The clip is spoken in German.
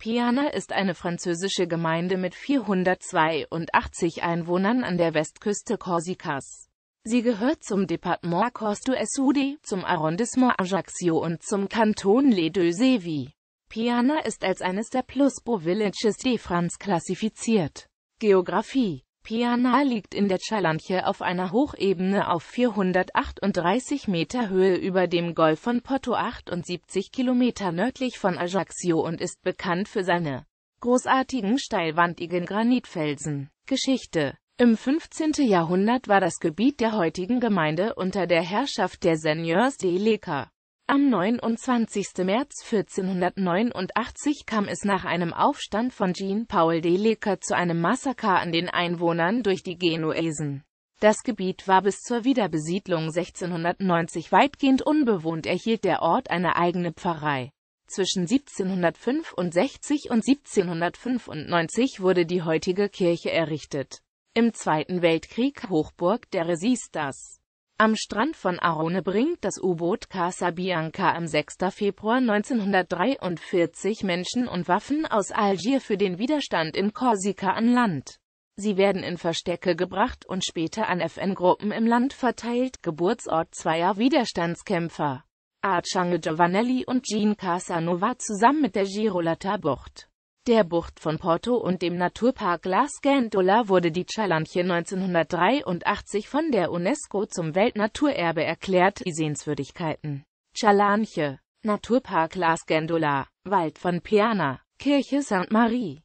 Piana ist eine französische Gemeinde mit 482 Einwohnern an der Westküste Korsikas. Sie gehört zum Departement Corse-du-Essoude, zum Arrondissement Ajaccio und zum Kanton Les Deux-Sevi. Piana ist als eines der Plus-Beau-Villages de France klassifiziert. Geografie Piana liegt in der Chalanche auf einer Hochebene auf 438 Meter Höhe über dem Golf von Porto 78 Kilometer nördlich von Ajaccio und ist bekannt für seine großartigen steilwandigen Granitfelsen. Geschichte Im 15. Jahrhundert war das Gebiet der heutigen Gemeinde unter der Herrschaft der Seigneurs de Leca. Am 29. März 1489 kam es nach einem Aufstand von Jean-Paul de Lecker zu einem Massaker an den Einwohnern durch die Genuesen. Das Gebiet war bis zur Wiederbesiedlung 1690 weitgehend unbewohnt, erhielt der Ort eine eigene Pfarrei. Zwischen 1765 und 1795 wurde die heutige Kirche errichtet. Im Zweiten Weltkrieg Hochburg der Resistas. Am Strand von Arone bringt das U-Boot Casabianca am 6. Februar 1943 Menschen und Waffen aus Algier für den Widerstand in Korsika an Land. Sie werden in Verstecke gebracht und später an FN-Gruppen im Land verteilt, Geburtsort zweier Widerstandskämpfer. Archange Giovanelli und Jean Casanova zusammen mit der Girolata-Bucht der Bucht von Porto und dem Naturpark Las Gandula wurde die Chalanche 1983 von der UNESCO zum Weltnaturerbe erklärt. Die Sehenswürdigkeiten Chalanche Naturpark Las Gandula Wald von Piana Kirche St. Marie